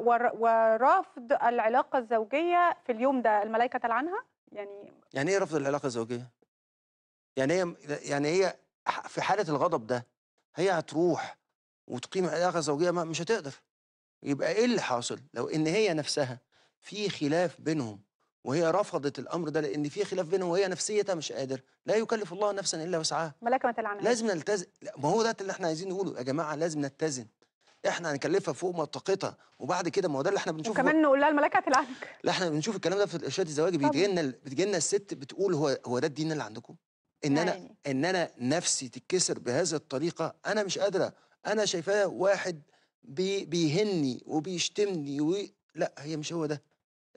ورفض العلاقة الزوجية في اليوم ده الملائكة تلعنها يعني يعني ايه رفض العلاقة الزوجية؟ يعني هي يعني هي في حالة الغضب ده هي هتروح وتقيم علاقة زوجية ما مش هتقدر يبقى ايه اللي حاصل؟ لو ان هي نفسها في خلاف بينهم وهي رفضت الامر ده لان في خلاف بينهم وهي نفسيتها مش قادر لا يكلف الله نفسا الا وسعها ملائكه ما تلعنها لازم نلتزم ما هو ده اللي احنا عايزين نقوله يا جماعه لازم نتزن احنا هنكلفها فوق ما طاقتها وبعد كده ما هو ده اللي احنا بنشوفه وكمان نقول لها الملكه هتلعنك لا احنا بنشوف الكلام ده في الارشاد الزواجي بيجي لنا بتجي لنا الست بتقول هو هو ده الدين اللي عندكم ان انا يعني؟ ان انا نفسي تتكسر بهذه الطريقه انا مش قادره انا شايفاه واحد بي بيهني وبيشتمني وي... لا هي مش هو ده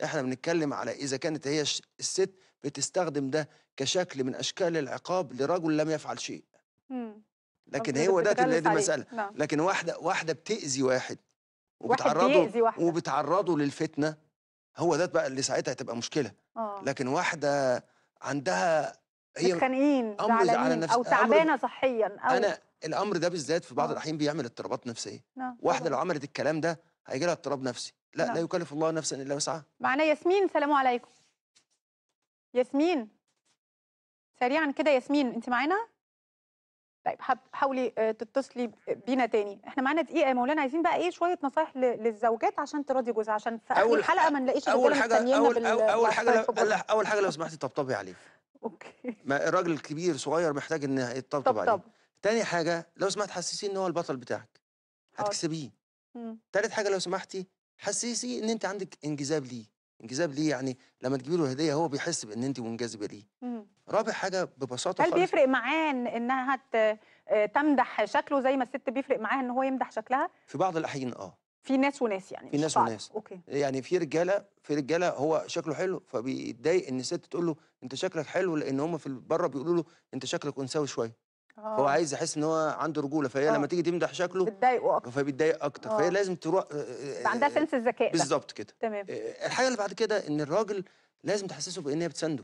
احنا بنتكلم على اذا كانت هي الست بتستخدم ده كشكل من اشكال العقاب لرجل لم يفعل شيء مم. لكن هو ده اللي دي المساله نعم. لكن واحده واحده بتاذي واحد وبتعرضه واحد وبتعرضه للفتنه هو ده بقى اللي ساعتها هتبقى مشكله أوه. لكن واحده عندها هي متخانقين او تعبانه صحيا او انا الامر ده بالذات في بعض آه. الاحيان بيعمل اضطرابات نفسيه نعم. واحده لو عملت الكلام ده هيجي لها اضطراب نفسي لا نعم. لا يكلف الله نفسا الا وسعها معنا ياسمين سلام عليكم ياسمين سريعا كده ياسمين انت معانا طيب حاولي آه، تتصلي بينا تاني احنا معانا دقيقه يا مولانا عايزين بقى ايه شويه نصايح للزوجات عشان تراضي جوزها عشان في اول حلقه ما نلاقيش اول حاجه اول اول حاجه اول حاجه لو سمحتي طبطبي عليه اوكي ما الراجل الكبير صغير محتاج ان يطبطب عليه تاني حاجه لو سمحت حسسيه ان هو البطل بتاعك هتكسبيه تالت حاجه لو سمحتي حسسيه ان انت عندك انجذاب ليه انجذاب ليه يعني لما تجيبي له هديه هو بيحس بان انت منجذبه ليه رابع حاجه ببساطه هل بيفرق معاه انها آه، تمدح شكله زي ما الست بيفرق معاه ان هو يمدح شكلها في بعض الاحيان اه في ناس وناس يعني في ناس بعض. وناس أوكي. يعني في رجاله في رجاله هو شكله حلو فبيتضايق ان الست تقول له انت شكلك حلو لان هم في بره بيقولوا له انت شكلك انثوي شويه آه. هو عايز يحس ان هو عنده رجوله فهي أوه. لما تيجي تمدح شكله بتضايقه اكتر فبيتضايق اكتر فهي آه. لازم تروح عندها سنس الذكاء بالظبط كده تمام الحاجه اللي بعد كده ان الراجل لازم تحسسه بان هي بتسنده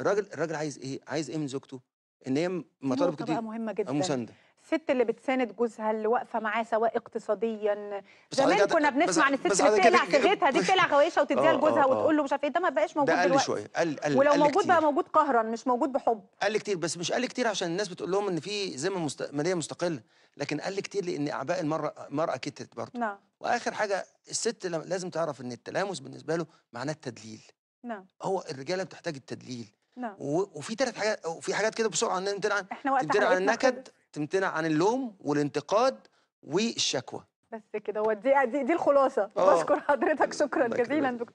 الراجل الراجل عايز إيه، عايز إيه من زوجته؟ إن هي مطالب كتير مهمة جدًا، مساندة. الست اللي بتساند جوزها اللي واقفة معاه سواء اقتصاديًا زمان كنا بنسمع عن الست اللي بتقلع سجادها دي بتقلع غوايشها آه، وتديها آه، لجوزها آه. وتقول له مش عارف إيه، ده ما بقاش موجود ده قال دلوقتي، شوية، قال قال ولو قال موجود بقى موجود قهرًا مش موجود بحب. قال كتير، بس مش قال كتير عشان الناس بتقول لهم إن في ذمة مست مالية مستقلة، لكن قال كتير لإن أعباء المرأة المرأة كترت برضه، نعم. وآخر حاجة الست لازم تعرف إن التلامس بالنسبة له معناه التدليل. نعم هو الرجاله بتحتاج التدليل نعم وفي ثلاث حاجات وفي حاجات كده بسرعه ان تمتنع تمتنع عن النكد تمتنع عن اللوم والانتقاد والشكوى بس كده هو دي دي, دي الخلاصه آه. بشكر حضرتك شكرا جزيلا دكتور